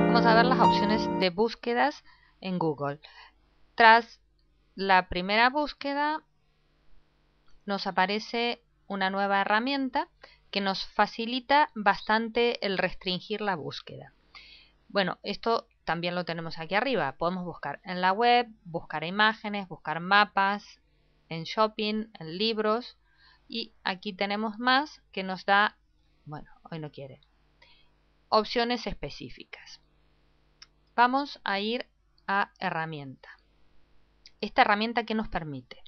Vamos a ver las opciones de búsquedas en Google. Tras la primera búsqueda nos aparece una nueva herramienta que nos facilita bastante el restringir la búsqueda. Bueno, esto también lo tenemos aquí arriba. Podemos buscar en la web, buscar imágenes, buscar mapas, en shopping, en libros. Y aquí tenemos más que nos da, bueno, hoy no quiere, opciones específicas. Vamos a ir a herramienta. Esta herramienta que nos permite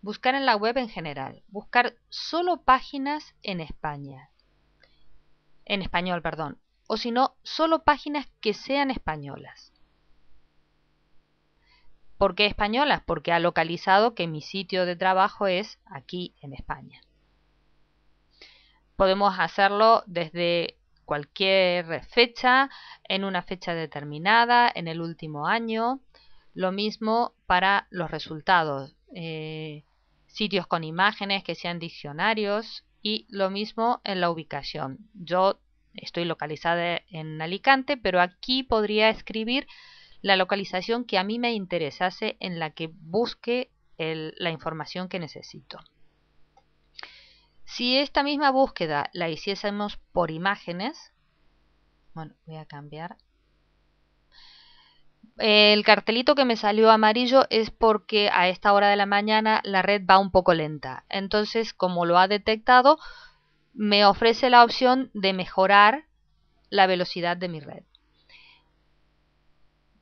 buscar en la web en general, buscar solo páginas en España, en español, perdón, o si no, solo páginas que sean españolas. ¿Por qué españolas? Porque ha localizado que mi sitio de trabajo es aquí en España. Podemos hacerlo desde cualquier fecha, en una fecha determinada, en el último año. Lo mismo para los resultados. Eh, sitios con imágenes que sean diccionarios y lo mismo en la ubicación. Yo estoy localizada en Alicante, pero aquí podría escribir la localización que a mí me interesase en la que busque la información que necesito. Si esta misma búsqueda la hiciésemos por imágenes, bueno, voy a cambiar. El cartelito que me salió amarillo es porque a esta hora de la mañana la red va un poco lenta. Entonces, como lo ha detectado, me ofrece la opción de mejorar la velocidad de mi red.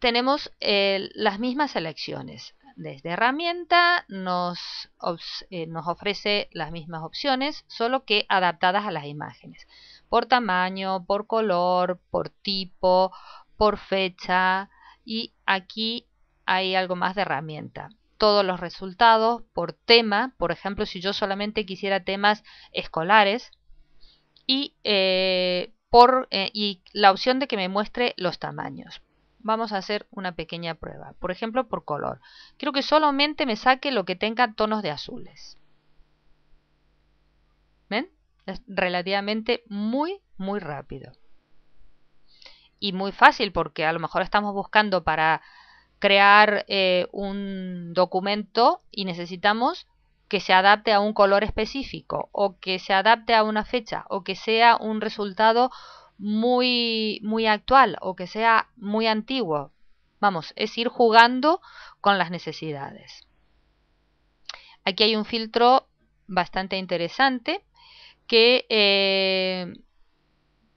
Tenemos eh, las mismas selecciones. Desde herramienta nos, eh, nos ofrece las mismas opciones, solo que adaptadas a las imágenes. Por tamaño, por color, por tipo, por fecha y aquí hay algo más de herramienta todos los resultados por tema. Por ejemplo, si yo solamente quisiera temas escolares, y, eh, por, eh, la opción de que me muestre los tamaños. Vamos a hacer una pequeña prueba, por ejemplo por color. Quiero que solamente me saque lo que tenga tonos de azules. ¿Ven? Es relativamente muy, muy rápido. Y muy fácil porque a lo mejor estamos buscando para crear eh, un documento y necesitamos que se adapte a un color específico o que se adapte a una fecha o que sea un resultado muy muy actual o que sea muy antiguo. Vamos, es ir jugando con las necesidades. Aquí hay un filtro bastante interesante que eh,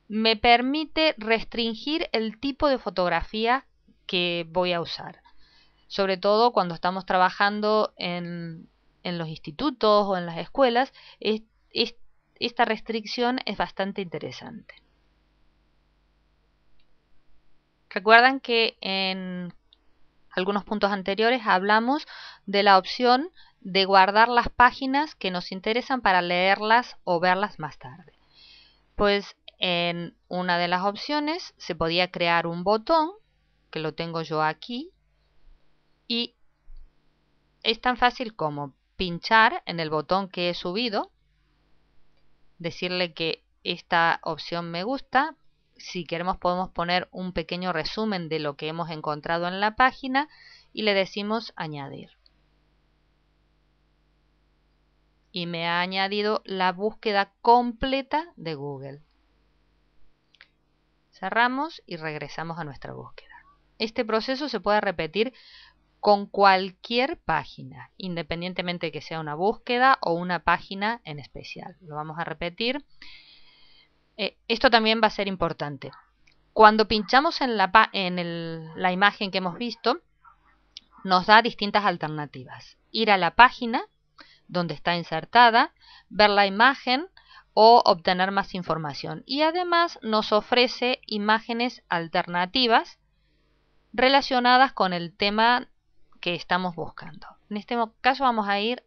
me permite restringir el tipo de fotografía que voy a usar. Sobre todo cuando estamos trabajando en en los institutos o en las escuelas, esta restricción es bastante interesante. Recuerdan que en algunos puntos anteriores hablamos de la opción de guardar las páginas que nos interesan para leerlas o verlas más tarde. Pues en una de las opciones se podía crear un botón, que lo tengo yo aquí, y es tan fácil como pinchar en el botón que he subido, decirle que esta opción me gusta. Si queremos podemos poner un pequeño resumen de lo que hemos encontrado en la página y le decimos añadir. Y me ha añadido la búsqueda completa de Google. Cerramos y regresamos a nuestra búsqueda. Este proceso se puede repetir con cualquier página, independientemente que sea una búsqueda o una página en especial. Lo vamos a repetir. Eh, esto también va a ser importante. Cuando pinchamos en, la, en la imagen que hemos visto, nos da distintas alternativas. Ir a la página donde está insertada, ver la imagen o obtener más información. Y además nos ofrece imágenes alternativas relacionadas con el tema que estamos buscando. En este caso vamos a ir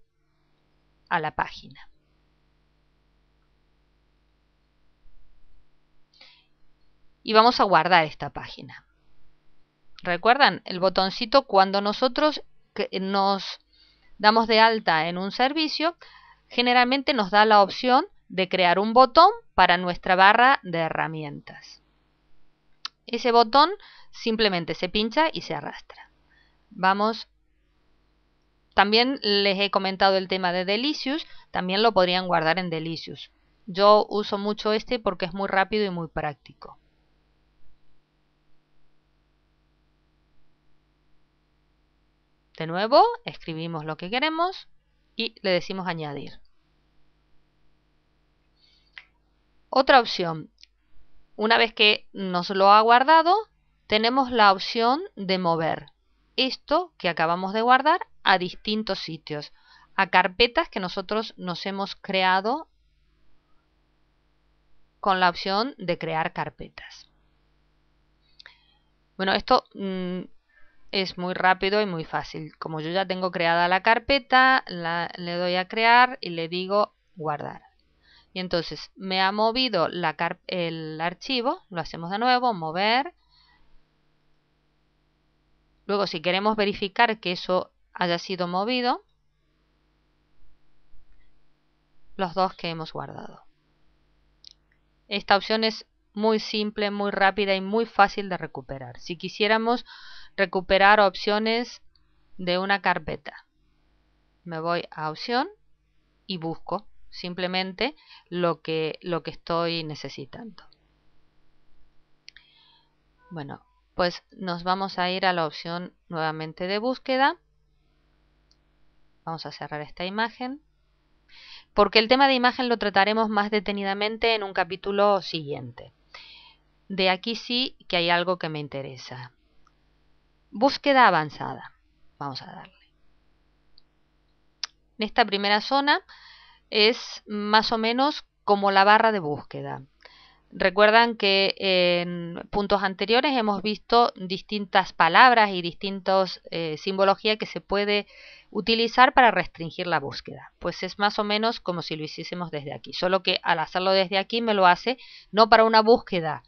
a la página. Y vamos a guardar esta página. ¿Recuerdan? El botoncito cuando nosotros nos damos de alta en un servicio, generalmente nos da la opción de crear un botón para nuestra barra de herramientas. Ese botón simplemente se pincha y se arrastra. Vamos. También les he comentado el tema de Delicious, también lo podrían guardar en Delicious. Yo uso mucho este porque es muy rápido y muy práctico. De nuevo, escribimos lo que queremos y le decimos añadir. Otra opción. Una vez que nos lo ha guardado, tenemos la opción de mover esto que acabamos de guardar a distintos sitios, a carpetas que nosotros nos hemos creado con la opción de crear carpetas. Bueno, esto mm, es muy rápido y muy fácil. Como yo ya tengo creada la carpeta, le doy a crear y le digo guardar. Y entonces me ha movido el archivo, lo hacemos de nuevo, mover, Luego, si queremos verificar que eso haya sido movido, los dos que hemos guardado. Esta opción es muy simple, muy rápida y muy fácil de recuperar. Si quisiéramos recuperar opciones de una carpeta, me voy a opción y busco simplemente lo que, lo que estoy necesitando. Bueno, pues nos vamos a ir a la opción nuevamente de búsqueda. Vamos a cerrar esta imagen. Porque el tema de imagen lo trataremos más detenidamente en un capítulo siguiente. De aquí sí que hay algo que me interesa. Búsqueda avanzada. Vamos a darle. En esta primera zona es más o menos como la barra de búsqueda. Recuerdan que en puntos anteriores hemos visto distintas palabras y distintos eh, simbologías que se puede utilizar para restringir la búsqueda. Pues es más o menos como si lo hiciésemos desde aquí, solo que al hacerlo desde aquí me lo hace no para una búsqueda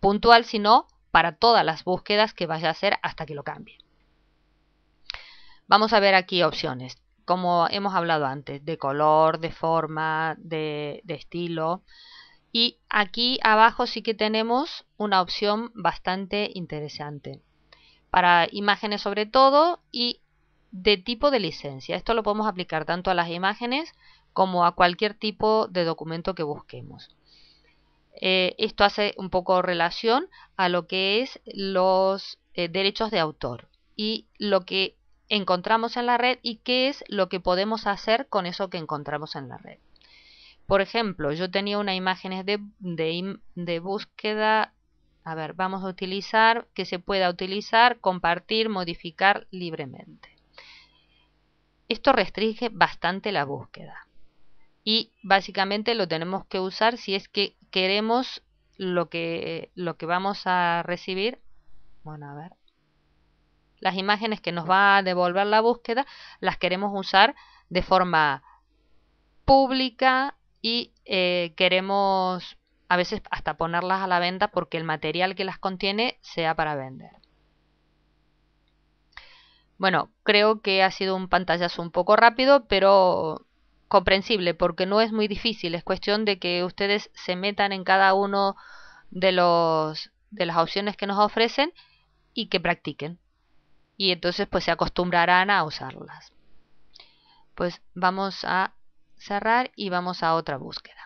puntual, sino para todas las búsquedas que vaya a hacer hasta que lo cambie. Vamos a ver aquí opciones, como hemos hablado antes, de color, de forma, de estilo. Y aquí abajo sí que tenemos una opción bastante interesante. Para imágenes sobre todo y de tipo de licencia. Esto lo podemos aplicar tanto a las imágenes como a cualquier tipo de documento que busquemos. Eh, esto hace un poco relación a lo que es los eh, derechos de autor y lo que encontramos en la red y qué es lo que podemos hacer con eso que encontramos en la red. Por ejemplo, yo tenía unas imágenes de, de, búsqueda a ver, vamos a utilizar, que se pueda utilizar, compartir, modificar libremente. Esto restringe bastante la búsqueda. Y básicamente lo tenemos que usar si es que queremos lo que, lo que vamos a recibir. Bueno, a ver. Las imágenes que nos va a devolver la búsqueda las queremos usar de forma pública, y eh, queremos a veces hasta ponerlas a la venta porque el material que las contiene sea para vender. Bueno, creo que ha sido un pantallazo un poco rápido, pero comprensible porque no es muy difícil, es cuestión de que ustedes se metan en cada uno de los de las opciones que nos ofrecen y que practiquen. Y entonces pues se acostumbrarán a usarlas. Pues vamos a cerrar y vamos a otra búsqueda